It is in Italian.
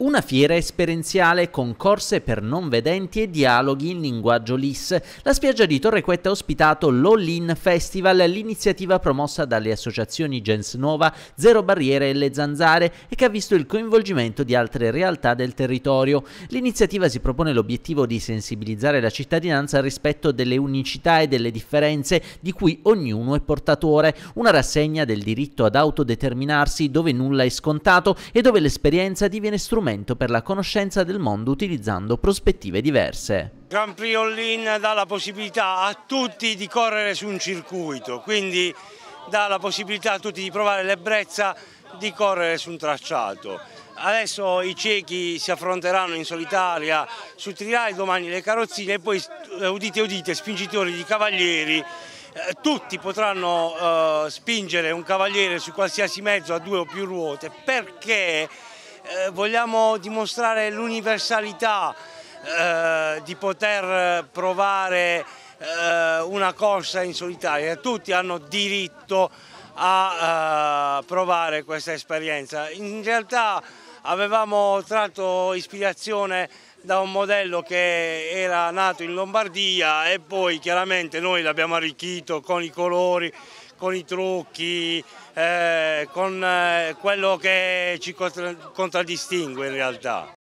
Una fiera esperienziale con corse per non vedenti e dialoghi in linguaggio LIS. La spiaggia di Torrequetta ha ospitato l'All-In Festival, l'iniziativa promossa dalle associazioni Gens Nova, Zero Barriere e Le Zanzare e che ha visto il coinvolgimento di altre realtà del territorio. L'iniziativa si propone l'obiettivo di sensibilizzare la cittadinanza rispetto delle unicità e delle differenze di cui ognuno è portatore, una rassegna del diritto ad autodeterminarsi dove nulla è scontato e dove l'esperienza diviene strumento strumento per la conoscenza del mondo utilizzando prospettive diverse. Grand Prix All-In dà la possibilità a tutti di correre su un circuito, quindi dà la possibilità a tutti di provare l'ebbrezza di correre su un tracciato. Adesso i ciechi si affronteranno in solitaria su Trirai, domani le carrozzine e poi eh, udite udite spingitori di cavalieri eh, tutti potranno uh, spingere un cavaliere su qualsiasi mezzo a due o più ruote perché eh, vogliamo dimostrare l'universalità eh, di poter provare eh, una corsa in solitaria, tutti hanno diritto a eh, provare questa esperienza. In realtà avevamo tratto ispirazione da un modello che era nato in Lombardia e poi chiaramente noi l'abbiamo arricchito con i colori, con i trucchi, eh, con eh, quello che ci contraddistingue in realtà.